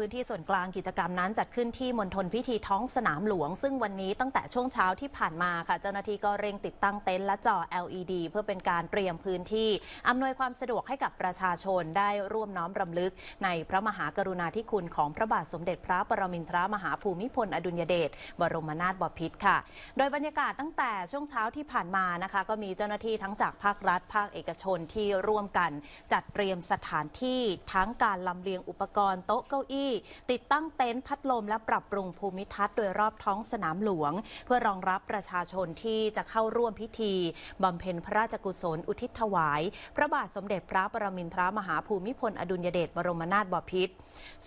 พื้นที่ส่วนกลางกิจกรรมนั้นจัดขึ้นที่มณฑลพิธีท้องสนามหลวง ซึ่งวันนี้ตั้งแต่ช่วงเช้าที่ผ่านมาค่ะ เจ้าหน้าที่ก็เร่งติดตั้งเต็นท์และจอ LED เพื่อเป็นการเตรียมพื้นที่ อำนวยความสะดวกให้กับประชาชนได้ร่วมน้อมรำลึกในพระมหากรุณาธิคุณของพระบาทสมเด็จพระปรมินทรมหาภูมิพลอดุลยเดชบรมนาถบพิตรค่ะ โดยบรรยากาศตั้งแต่ช่วงเช้าที่ผ่านมานะคะก็มีเจ้าหน้าที่ทั้งจากภาครัฐ ภาคเอกชนที่ร่วมกัน จัดเตรียมสถานที่ทั้งการลำเลียงอุปกรณ์โต๊ะเก้าอี้อี้ติดตั้งเต็นท์พัดลมและปรับปรุงภูมิทัศน์โดยรอบท้องสนามหลวง เพื่อรองรับประชาชนที่จะเข้าร่วมพิธีบำเพ็ญพระราชกุศลอุทิศถวาย พระบาทสมเด็จพระปรมินทรมหาภูมิพล อดุลยเดชบรมนาถบพิตร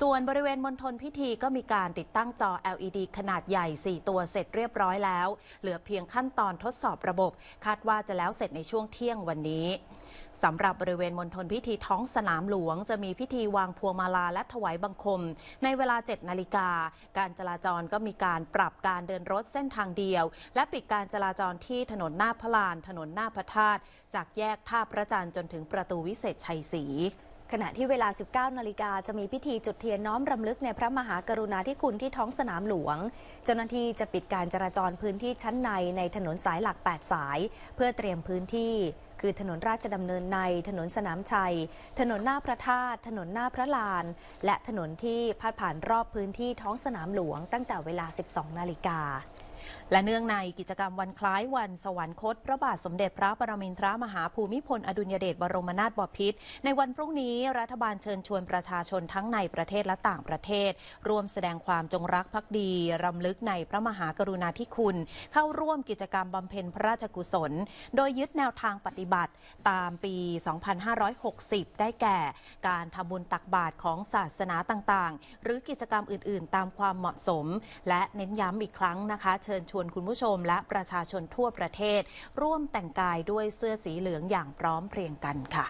ส่วนบริเวณมณฑลพิธีก็มีการติดตั้งจอ LED ขนาดใหญ่ 4 ตัวเสร็จเรียบร้อยแล้วเหลือเพียงขั้นตอนทดสอบระบบ คาดว่าจะแล้วเสร็จในช่วงเที่ยงวันนี้สำหรับบริเวณมณฑลพิธีท้องสนามหลวง จะมีพิธีวางพวงมาลาและถวายบังคมมในเวลา 7 นาฬิกา การจราจรก็มีการปรับการเดินรถเส้นทางเดียว และปิดการจราจรที่ถนนหน้าพลานถนนหน้าพระธาตุจากแยกท่าพระจันทร์จนถึงประตูวิเศษชัยศรีขณะที่เวลา 19 นาฬิกาจะมีพิธีจุดเทียนน้อมรำลึกในพระมหากรุณาธิคุณที่ท้องสนามหลวง เจ้าหน้าที่จะปิดการจราจรพื้นที่ชั้นในในถนนสายหลัก 8 สาย เพื่อเตรียมพื้นที่คือถนนราชดำเนินใน ถนนสนามชัย ถนนหน้าพระธาตุ ถนนหน้าพระลาน และถนนที่พาดผ่านรอบพื้นที่ท้องสนามหลวงตั้งแต่เวลา 12 นาฬิกาและเนื่องในกิจกรรมวันคล้ายวันสวรรคต พระบาทสมเด็จพระปรมินทรมหาภูมิพล อดุลยเดชบรมนาถบพิตรในวันพรุ่งนี้รัฐบาลเชิญชวนประชาชนทั้งในประเทศและต่างประเทศ ร่วมแสดงความจงรักภักดี รำลึกในพระมหากรุณาธิคุณ เข้าร่วมกิจกรรมบำเพ็ญพระราชกุศล โดยยึดแนวทางปฏิบัติตามปี 2560 ได้แก่ การทำบุญตักบาตรของศาสนาต่างๆ หรือกิจกรรมอื่นๆ ตามความเหมาะสม และเน้นย้ำอีกครั้งนะคะเชิญญชวนคุณผู้ชมและประชาชนทั่วประเทศ ร่วมแต่งกายด้วยเสื้อสีเหลืองอย่างพร้อมเพรียงกันค่ะ